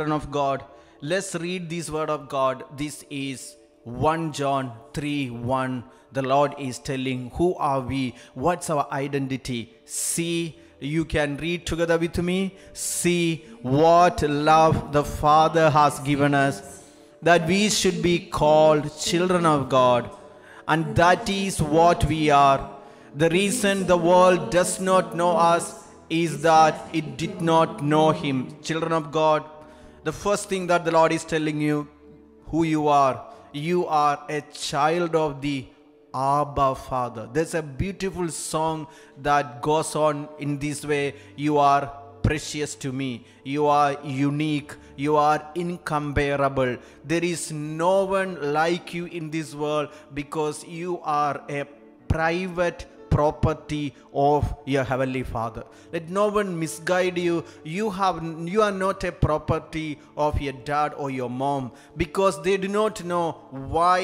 children of God, let's read this word of God. This is 1 John 3 1. The Lord is telling, Who are we? What's our identity? See, you can read together with me. See what love the Father has given us, that we should be called children of God. And that is what we are. The reason the world does not know us is that it did not know Him. Children of God, the first thing that the Lord is telling you who you are, you are a child of the Abba Father. There's a beautiful song that goes on in this way You are precious to me, you are unique, you are incomparable. There is no one like you in this world because you are a private property of your heavenly father let no one misguide you you have you are not a property of your dad or your mom because they do not know why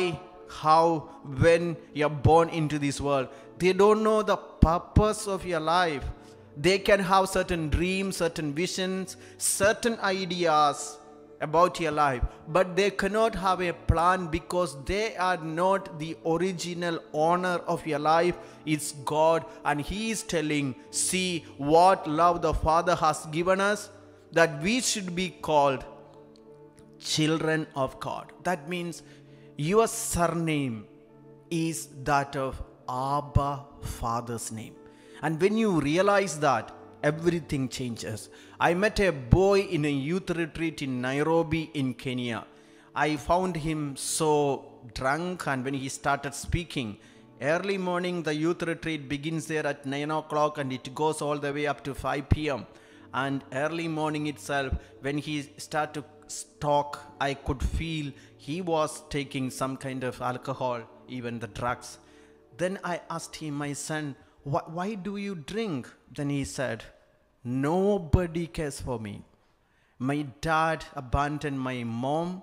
how when you're born into this world they don't know the purpose of your life they can have certain dreams certain visions certain ideas about your life, but they cannot have a plan because they are not the original owner of your life. It's God, and He is telling, See what love the Father has given us, that we should be called children of God. That means your surname is that of Abba, Father's name. And when you realize that, everything changes. I met a boy in a youth retreat in Nairobi in Kenya. I found him so drunk, and when he started speaking, early morning the youth retreat begins there at 9 o'clock and it goes all the way up to 5 p.m. And early morning itself, when he started to talk, I could feel he was taking some kind of alcohol, even the drugs. Then I asked him, My son, why, do you drink? Then he said, Nobody cares for me. My dad abandoned my mom.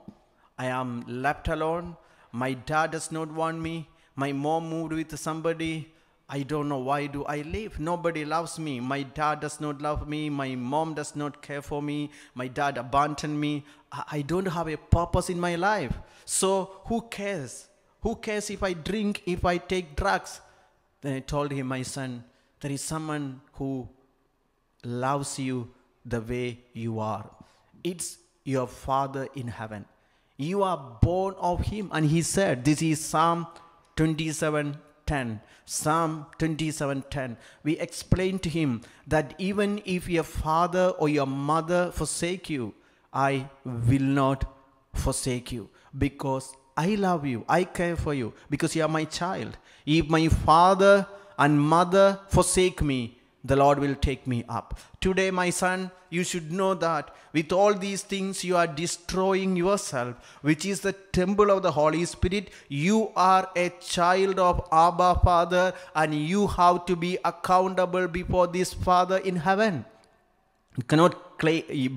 I am left alone. My dad does not want me. My mom moved with somebody. I don't know why do I live. Nobody loves me. My dad does not love me. My mom does not care for me. My dad abandoned me. I don't have a purpose in my life. So who cares? Who cares if I drink, if I take drugs? Then I told him, my son, there is someone who loves you the way you are. It's your Father in heaven. You are born of Him. And He said, This is Psalm 27 10. Psalm 27 10. We explained to Him that even if your father or your mother forsake you, I will not forsake you because I love you. I care for you because you are my child. If my father and mother forsake me, the Lord will take me up. Today, my son, you should know that with all these things, you are destroying yourself, which is the temple of the Holy Spirit. You are a child of Abba Father, and you have to be accountable before this Father in heaven. You cannot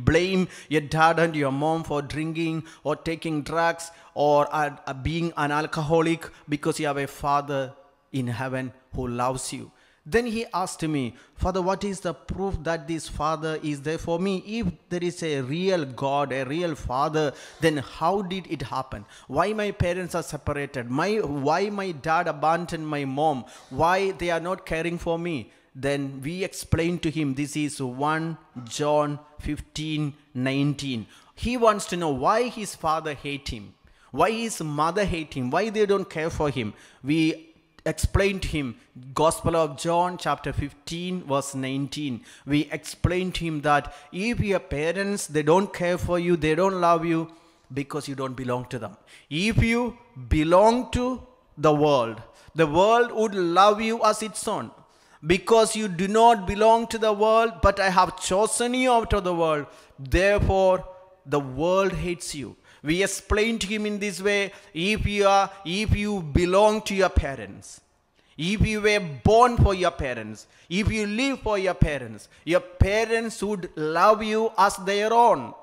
blame your dad and your mom for drinking or taking drugs or uh, being an alcoholic because you have a father in heaven who loves you. Then he asked me, Father, what is the proof that this Father is there for me? If there is a real God, a real Father, then how did it happen? Why my parents are separated? My, why my dad abandoned my mom? Why they are not caring for me? Then we explained to him, this is 1 John 15, 19. He wants to know why his father hate him. Why his mother hate him? Why they don't care for him? We explained him gospel of john chapter 15 verse 19 we explained him that if your parents they don't care for you they don't love you because you don't belong to them if you belong to the world the world would love you as its own because you do not belong to the world but i have chosen you out of the world therefore the world hates you we explained to him in this way, if you are, if you belong to your parents, if you were born for your parents, if you live for your parents, your parents would love you as their own.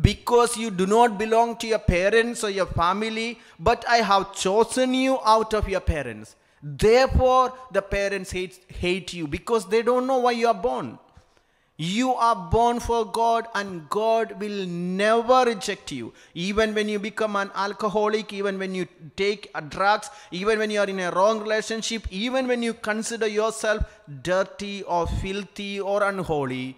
Because you do not belong to your parents or your family, but I have chosen you out of your parents. Therefore, the parents hate, hate you because they don't know why you are born. You are born for God and God will never reject you. Even when you become an alcoholic, even when you take drugs, even when you are in a wrong relationship, even when you consider yourself dirty or filthy or unholy,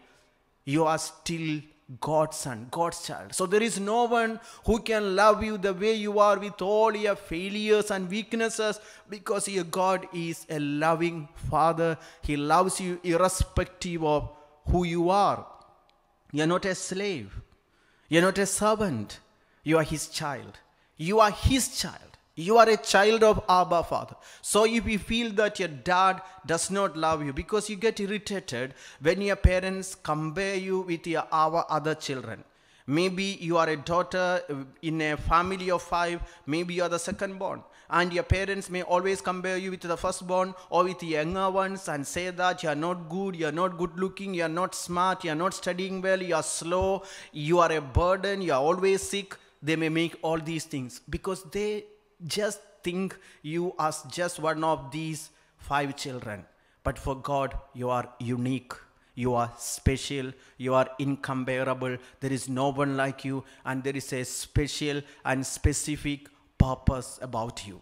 you are still God's son, God's child. So there is no one who can love you the way you are with all your failures and weaknesses because your God is a loving father. He loves you irrespective of who you are. You're not a slave. You're not a servant. You are his child. You are his child. You are a child of Abba Father. So if you feel that your dad does not love you, because you get irritated when your parents compare you with your, our other children. Maybe you are a daughter in a family of five, maybe you are the second born and your parents may always compare you with the firstborn or with the younger ones and say that you are not good, you are not good looking, you are not smart, you are not studying well, you are slow, you are a burden, you are always sick. They may make all these things because they just think you as just one of these five children. But for God, you are unique. You are special. You are incomparable. There is no one like you. And there is a special and specific purpose about you.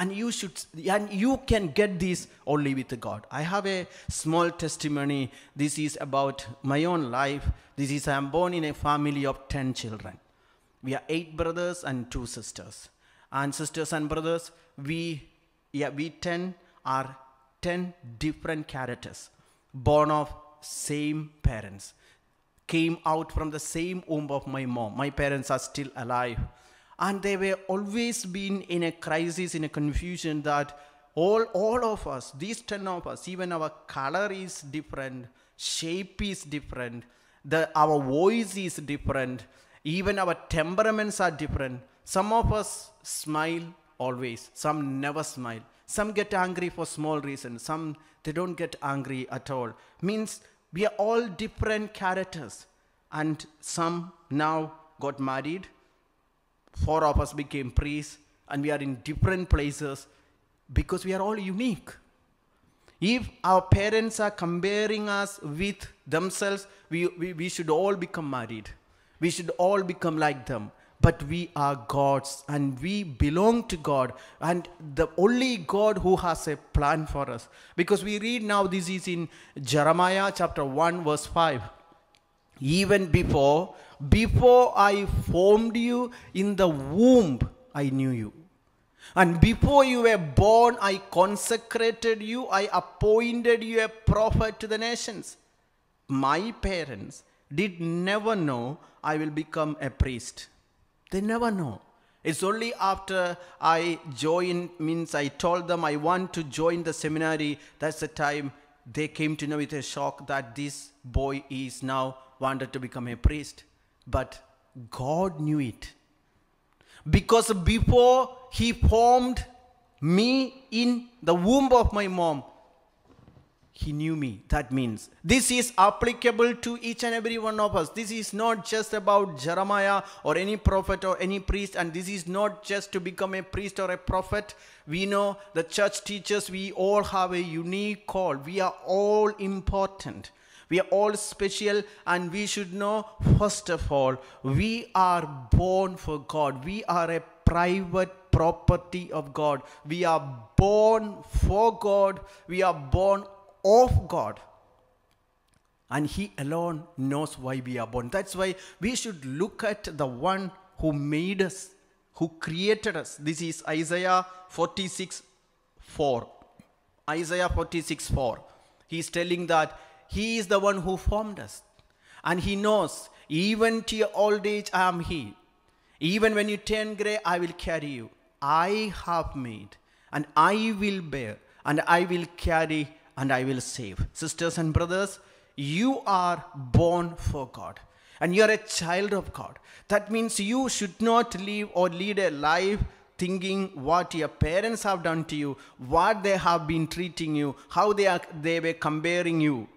And you should, and you can get this only with God. I have a small testimony. This is about my own life. This is I am born in a family of ten children. We are eight brothers and two sisters. And sisters and brothers, we yeah, we ten are ten different characters, born of same parents, came out from the same womb of my mom. My parents are still alive and they were always been in a crisis, in a confusion that all, all of us, these 10 of us, even our color is different, shape is different, the, our voice is different, even our temperaments are different. Some of us smile always, some never smile. Some get angry for small reasons, some they don't get angry at all. Means we are all different characters. And some now got married, Four of us became priests, and we are in different places because we are all unique. If our parents are comparing us with themselves, we, we, we should all become married. We should all become like them but we are God's and we belong to God and the only God who has a plan for us. Because we read now, this is in Jeremiah chapter 1, verse 5. Even before before I formed you in the womb, I knew you. And before you were born, I consecrated you, I appointed you a prophet to the nations. My parents did never know I will become a priest. They never know. It's only after I joined, means I told them I want to join the seminary, that's the time they came to know with a shock that this boy is now wanted to become a priest. But God knew it. Because before He formed me in the womb of my mom, He knew me. That means this is applicable to each and every one of us. This is not just about Jeremiah or any prophet or any priest, and this is not just to become a priest or a prophet. We know the church teachers, we all have a unique call. We are all important. We are all special and we should know, first of all, we are born for God. We are a private property of God. We are born for God. We are born of God. And He alone knows why we are born. That's why we should look at the one who made us, who created us. This is Isaiah 46 4. Isaiah 46 4. He's telling that he is the one who formed us. And He knows, even to your old age, I am He. Even when you turn gray, I will carry you. I have made, and I will bear, and I will carry, and I will save. Sisters and brothers, you are born for God and you're a child of God. That means you should not live or lead a life thinking what your parents have done to you, what they have been treating you, how they, are, they were comparing you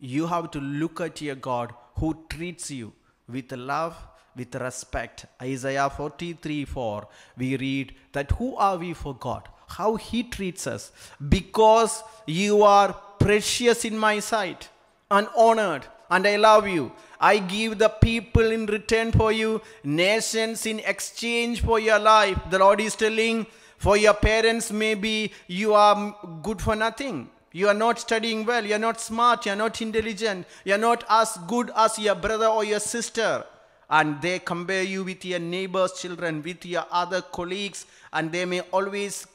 you have to look at your God who treats you with love, with respect. Isaiah 43 4, we read that who are we for God? How He treats us. Because you are precious in my sight and honored, and I love you. I give the people in return for you, nations in exchange for your life. The Lord is telling, for your parents, maybe you are good for nothing you are not studying well. You are not smart. You are not intelligent. You are not as good as your brother or your sister. And they compare you with your neighbor's children, with your other colleagues, and they may always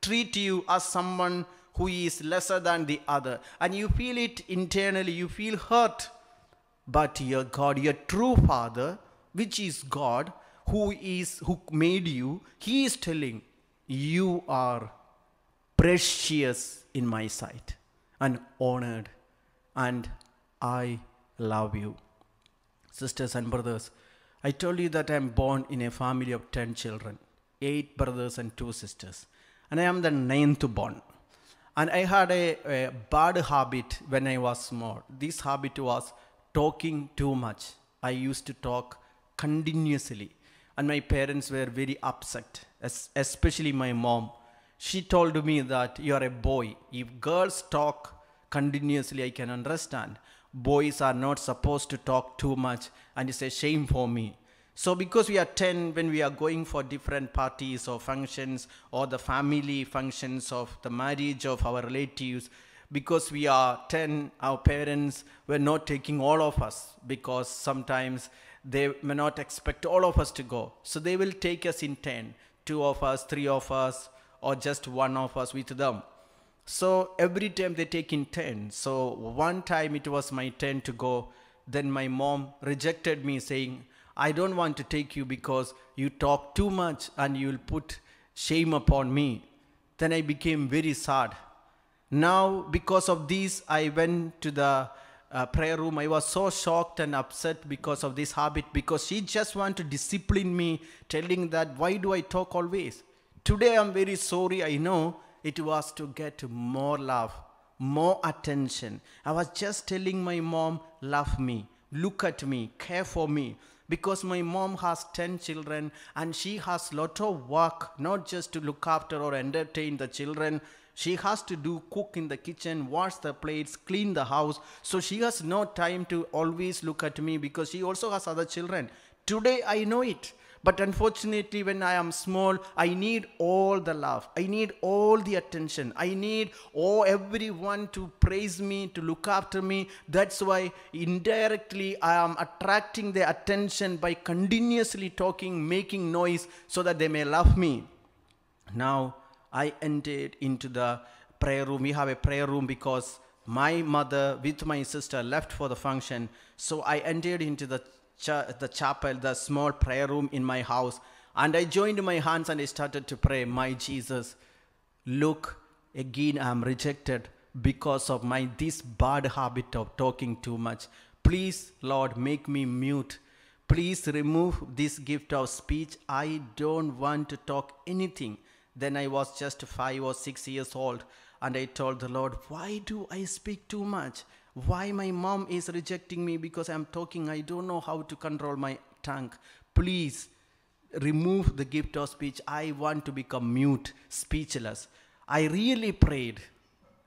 treat you as someone who is lesser than the other. And you feel it internally, you feel hurt. But your God, your true Father, which is God, who is who made you, He is telling, you are precious in my sight and honored, and I love you. Sisters and brothers, I told you that I am born in a family of 10 children, 8 brothers and 2 sisters, and I am the ninth born. And I had a, a bad habit when I was small. This habit was talking too much. I used to talk continuously, and my parents were very upset, especially my mom she told me that you are a boy. If girls talk continuously, I can understand. Boys are not supposed to talk too much, and it's a shame for me. So, because we are 10, when we are going for different parties or functions or the family functions of the marriage of our relatives, because we are 10, our parents were not taking all of us because sometimes they may not expect all of us to go. So, they will take us in 10 two of us, three of us, or just one of us with them. So every time they take in turn. So one time it was my turn to go. Then my mom rejected me saying, I don't want to take you because you talk too much and you will put shame upon me. Then I became very sad. Now, because of this, I went to the uh, prayer room. I was so shocked and upset because of this habit because she just wanted to discipline me, telling that, why do I talk always? Today I'm very sorry, I know it was to get more love, more attention. I was just telling my mom, love me, look at me, care for me. Because my mom has 10 children and she has lot of work, not just to look after or entertain the children, she has to do cook in the kitchen wash the plates clean the house so she has no time to always look at me because she also has other children today i know it but unfortunately, when I am small, I need all the love. I need all the attention. I need all oh, everyone to praise me, to look after me. That's why indirectly I am attracting their attention by continuously talking, making noise so that they may love me. Now I entered into the prayer room. We have a prayer room because my mother with my sister left for the function. So I entered into the ch- the chapel, the small prayer room in my house, and I joined my hands and I started to pray, My Jesus, look, again I'm rejected because of my this bad habit of talking too much. Please, Lord, make me mute. Please remove this gift of speech. I don't want to talk anything. Then I was just five or six years old, and I told the Lord, Why do I speak too much? why my mom is rejecting me because I'm talking, I don't know how to control my tongue. Please remove the gift of speech. I want to become mute, speechless. I really prayed,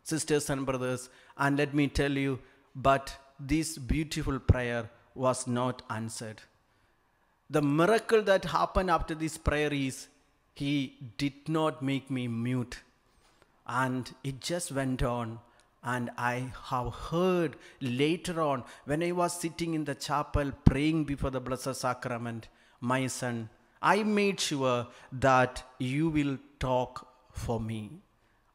sisters and brothers, and let me tell you, but this beautiful prayer was not answered. The miracle that happened after this prayer is he did not make me mute. And it just went on and I have heard later on, when I was sitting in the chapel praying before the Blessed Sacrament, my son, I made sure that you will talk for me.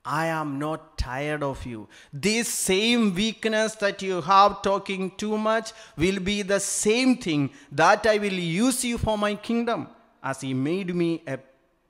I am not tired of you. This same weakness that you have talking too much will be the same thing that I will use you for my kingdom as he made me a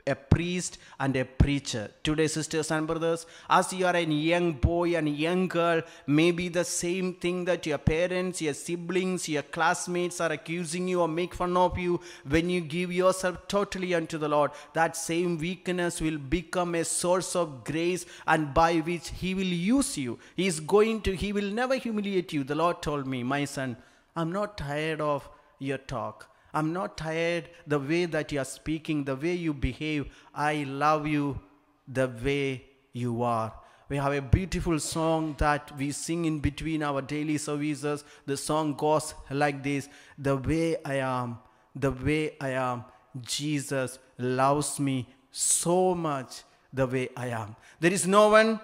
a priest and a preacher. Today, sisters and brothers, as you are a young boy and young girl, maybe the same thing that your parents, your siblings, your classmates are accusing you or make fun of you, when you give yourself totally unto the Lord, that same weakness will become a source of grace and by which He will use you. He is going to, He will never humiliate you. The Lord told me, my son, I'm not tired of your talk. I'm not tired the way that you are speaking, the way you behave. I love you the way you are. We have a beautiful song that we sing in between our daily services. The song goes like this The way I am, the way I am, Jesus loves me so much the way I am. There is no one,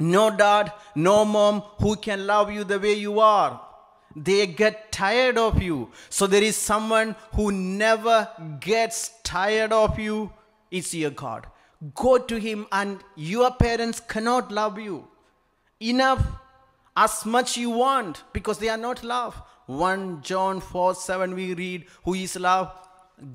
no dad, no mom who can love you the way you are. They get tired of you. So there is someone who never gets tired of you. It's your God. Go to him and your parents cannot love you. Enough as much you want because they are not love. 1 John 4 7 we read, Who is love?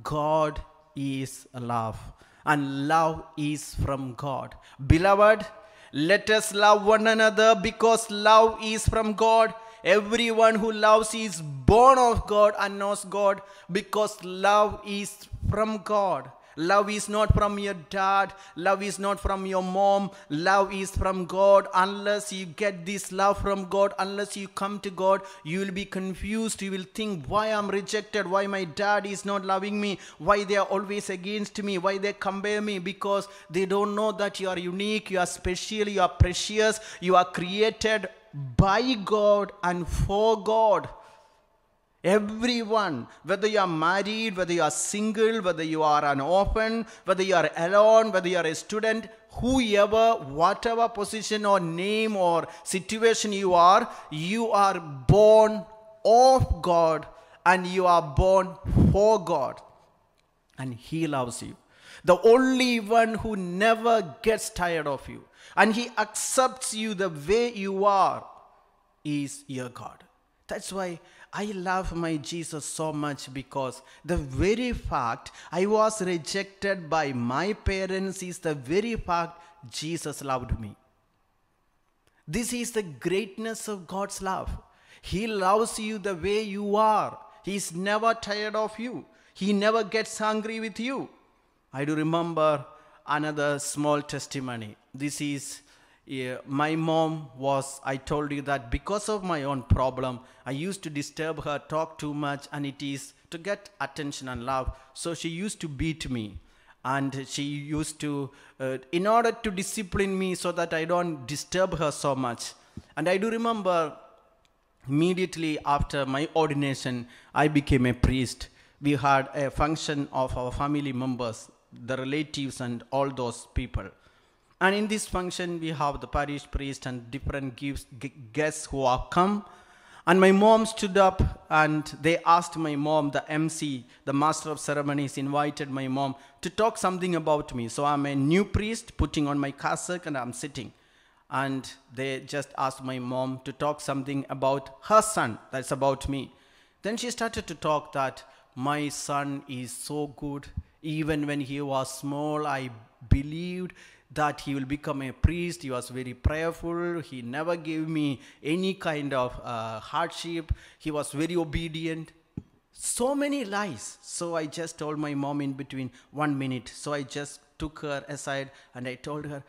God is love. And love is from God. Beloved, let us love one another because love is from God. Everyone who loves is born of God and knows God because love is from God. Love is not from your dad. Love is not from your mom. Love is from God. Unless you get this love from God, unless you come to God, you will be confused. You will think, why I'm rejected? Why my dad is not loving me? Why they are always against me? Why they compare me? Because they don't know that you are unique, you are special, you are precious, you are created by God and for God. Everyone, whether you are married, whether you are single, whether you are an orphan, whether you are alone, whether you are a student, whoever, whatever position or name or situation you are, you are born of God and you are born for God. And He loves you the only one who never gets tired of you and he accepts you the way you are is your God. That's why I love my Jesus so much because the very fact I was rejected by my parents is the very fact Jesus loved me. This is the greatness of God's love. He loves you the way you are. He's never tired of you. He never gets angry with you. I do remember another small testimony. This is my mom was, I told you that because of my own problem, I used to disturb her, talk too much, and it is to get attention and love. So she used to beat me. And she used to, uh, in order to discipline me so that I don't disturb her so much. And I do remember immediately after my ordination, I became a priest. We had a function of our family members the relatives and all those people. And in this function, we have the parish priest and different gifts, guests who have come. And my mom stood up and they asked my mom, the MC, the master of ceremonies, invited my mom to talk something about me. So I'm a new priest, putting on my cassock and I'm sitting. And they just asked my mom to talk something about her son, that's about me. Then she started to talk that my son is so good, even when he was small, I believed that he will become a priest. He was very prayerful. He never gave me any kind of uh, hardship. He was very obedient. So many lies. So I just told my mom in between one minute. So I just took her aside and I told her,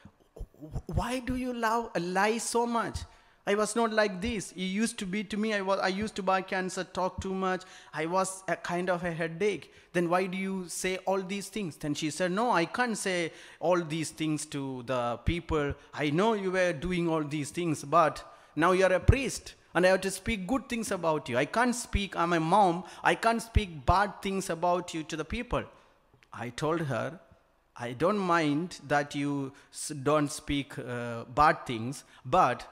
Why do you love, lie so much? I was not like this. He used to be to me, I, was, I used to buy cancer, talk too much. I was a kind of a headache. Then why do you say all these things? Then she said, No, I can't say all these things to the people. I know you were doing all these things, but now you are a priest and I have to speak good things about you. I can't speak, I'm a mom, I can't speak bad things about you to the people. I told her, I don't mind that you don't speak uh, bad things, but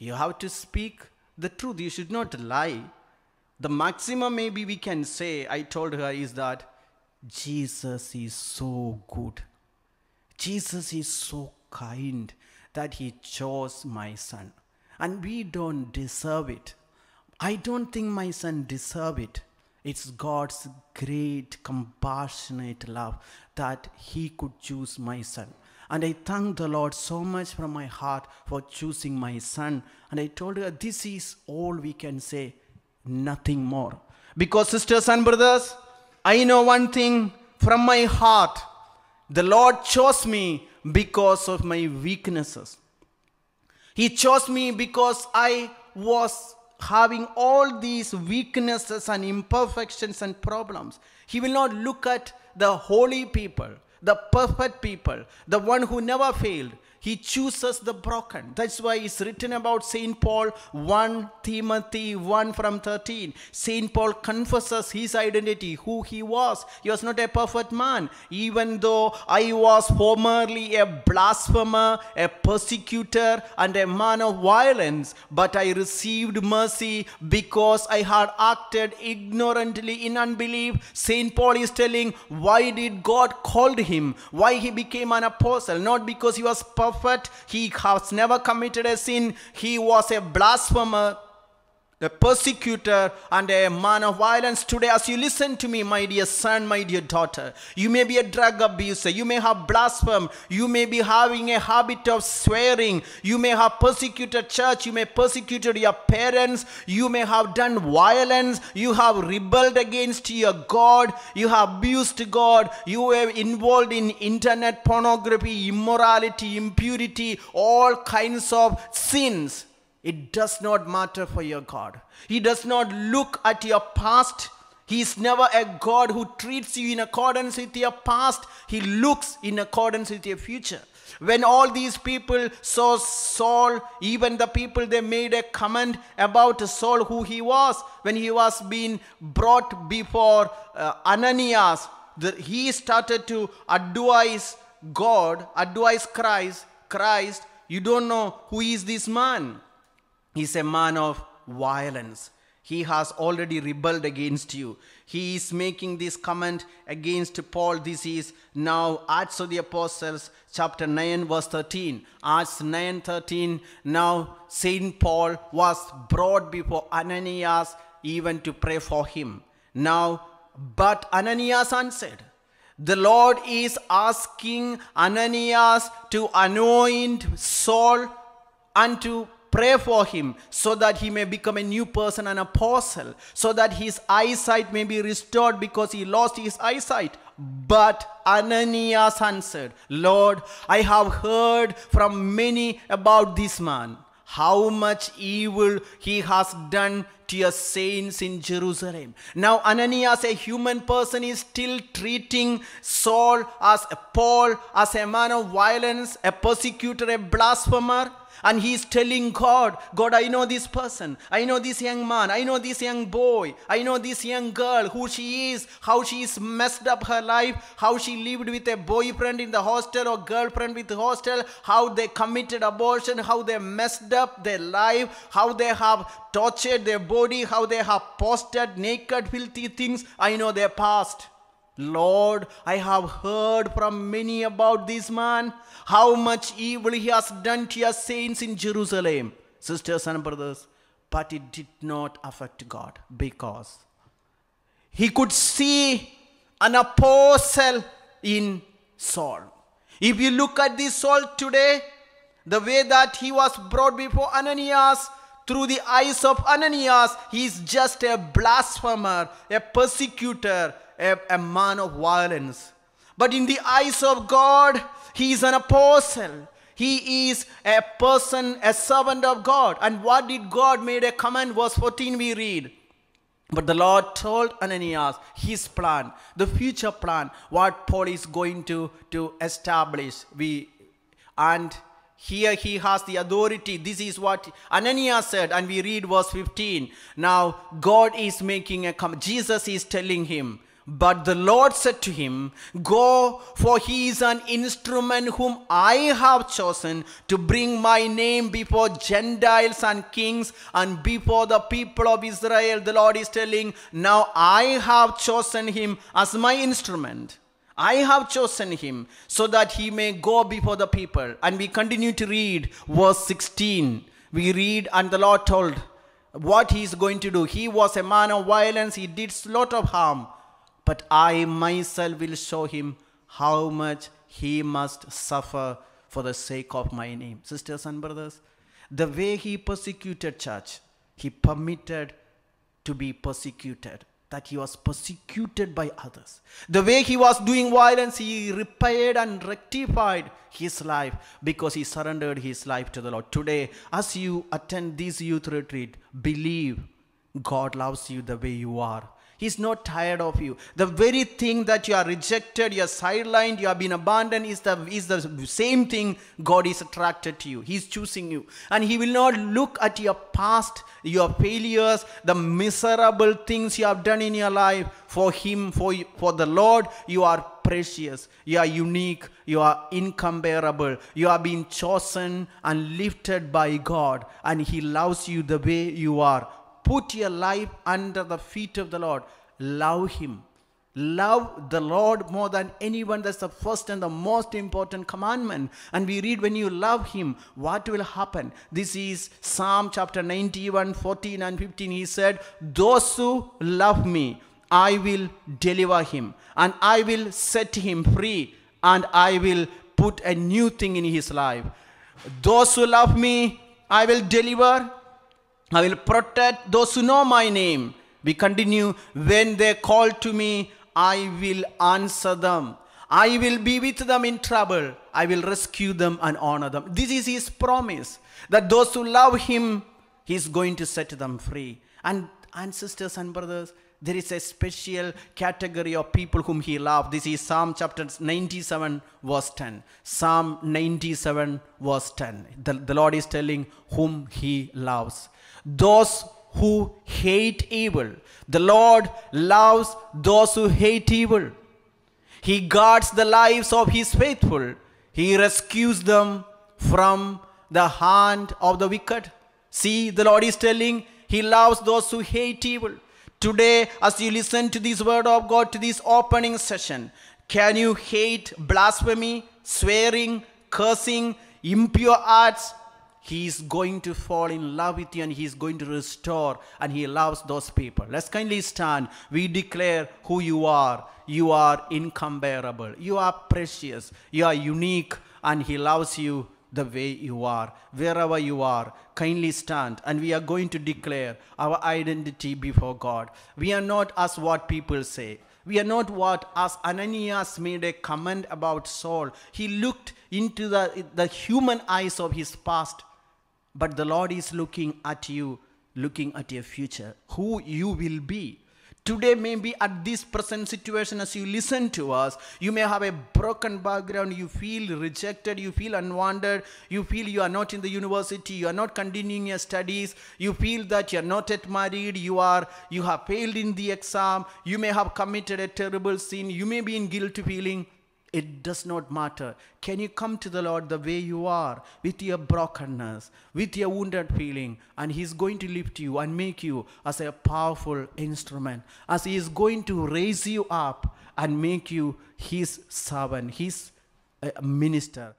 you have to speak the truth. You should not lie. The maximum, maybe we can say, I told her, is that Jesus is so good. Jesus is so kind that he chose my son. And we don't deserve it. I don't think my son deserve it. It's God's great compassionate love that he could choose my son. And I thank the Lord so much from my heart for choosing my son. And I told her, This is all we can say, nothing more. Because, sisters and brothers, I know one thing from my heart the Lord chose me because of my weaknesses. He chose me because I was having all these weaknesses and imperfections and problems. He will not look at the holy people the perfect people, the one who never failed, he chooses the broken. That's why it's written about St. Paul 1 Timothy 1 from 13. St. Paul confesses his identity, who he was. He was not a perfect man. Even though I was formerly a blasphemer, a persecutor, and a man of violence, but I received mercy because I had acted ignorantly in unbelief. St. Paul is telling why did God called him? Why he became an apostle? Not because he was perfect prophet. He has never committed a sin. He was a blasphemer a persecutor and a man of violence today as you listen to me my dear son my dear daughter you may be a drug abuser you may have blasphemed you may be having a habit of swearing you may have persecuted church you may persecuted your parents you may have done violence you have rebelled against your god you have abused god you were involved in internet pornography immorality impurity all kinds of sins it does not matter for your God. He does not look at your past. He is never a God who treats you in accordance with your past. He looks in accordance with your future. When all these people saw Saul, even the people, they made a comment about Saul, who he was. When he was being brought before uh, Ananias, the, he started to advise God, advise Christ, Christ, you don't know who is this man is a man of violence. He has already rebelled against you. He is making this comment against Paul. This is now Acts of the Apostles, chapter 9, verse 13. Acts 9 13. Now Saint Paul was brought before Ananias even to pray for him. Now, but Ananias answered, the Lord is asking Ananias to anoint Saul unto pray for him so that he may become a new person, an apostle, so that his eyesight may be restored because he lost his eyesight. But Ananias answered, Lord, I have heard from many about this man, how much evil he has done to your saints in Jerusalem. Now, Ananias, a human person, is still treating Saul as a Paul, as a man of violence, a persecutor, a blasphemer. And he is telling God, God, I know this person. I know this young man. I know this young boy. I know this young girl, who she is, how she's messed up her life, how she lived with a boyfriend in the hostel or girlfriend with hostel, how they committed abortion, how they messed up their life, how they have tortured their body, how they have posted naked, filthy things. I know their past. Lord, I have heard from many about this man, how much evil he has done to your saints in Jerusalem, sisters and brothers. But it did not affect God because he could see an apostle in Saul. If you look at this Saul today, the way that he was brought before Ananias, through the eyes of Ananias, he is just a blasphemer, a persecutor, a, a man of violence. But in the eyes of God, he is an apostle. He is a person, a servant of God. And what did God made a command? Verse 14 we read. But the Lord told Ananias his plan, the future plan, what Paul is going to, to establish. We, and here he has the authority. This is what Ananias said. And we read verse 15. Now God is making a command. Jesus is telling him, but the Lord said to him, Go, for he is an instrument whom I have chosen to bring my name before Gentiles and kings and before the people of Israel. The Lord is telling, Now I have chosen him as my instrument. I have chosen him so that he may go before the people. And we continue to read verse 16. We read, And the Lord told what he is going to do. He was a man of violence, he did a lot of harm but I myself will show him how much he must suffer for the sake of my name. Sisters and brothers, the way he persecuted church, he permitted to be persecuted, that he was persecuted by others. The way he was doing violence, he repaired and rectified his life because he surrendered his life to the Lord. Today, as you attend this youth retreat, believe God loves you the way you are. He's not tired of you. The very thing that you are rejected, you are sidelined, you have been abandoned is the, is the same thing God is attracted to you. He's choosing you. And He will not look at your past, your failures, the miserable things you have done in your life. For Him, for, you, for the Lord, you are precious, you are unique, you are incomparable, you are being chosen and lifted by God, and He loves you the way you are Put your life under the feet of the Lord. Love Him. Love the Lord more than anyone. That's the first and the most important commandment. And we read, when you love Him, what will happen? This is Psalm chapter 91, 14, and 15. He said, Those who love me, I will deliver him, and I will set him free, and I will put a new thing in his life. Those who love me, I will deliver, I will protect those who know my name. We continue, when they call to me, I will answer them. I will be with them in trouble. I will rescue them and honor them. This is his promise that those who love him, he is going to set them free. And, and sisters and brothers, there is a special category of people whom he loved. This is Psalm chapter 97, verse 10. Psalm 97, verse 10. The, the Lord is telling whom he loves. Those who hate evil. The Lord loves those who hate evil. He guards the lives of his faithful. He rescues them from the hand of the wicked. See, the Lord is telling, he loves those who hate evil. Today, as you listen to this word of God, to this opening session, can you hate blasphemy, swearing, cursing, impure arts? He is going to fall in love with you and he is going to restore and he loves those people. Let's kindly stand. We declare who you are. You are incomparable. You are precious. You are unique and he loves you the way you are, wherever you are, kindly stand. And we are going to declare our identity before God. We are not as what people say. We are not what as Ananias made a comment about Saul. He looked into the, the human eyes of his past, but the Lord is looking at you, looking at your future, who you will be. Today, maybe at this present situation, as you listen to us, you may have a broken background, you feel rejected, you feel unwanted, you feel you are not in the university, you are not continuing your studies, you feel that you are not yet married, you are you have failed in the exam, you may have committed a terrible sin, you may be in guilty feeling. It does not matter. Can you come to the Lord the way you are, with your brokenness, with your wounded feeling, and He's going to lift you and make you as a powerful instrument, as He is going to raise you up and make you His servant, His uh, minister.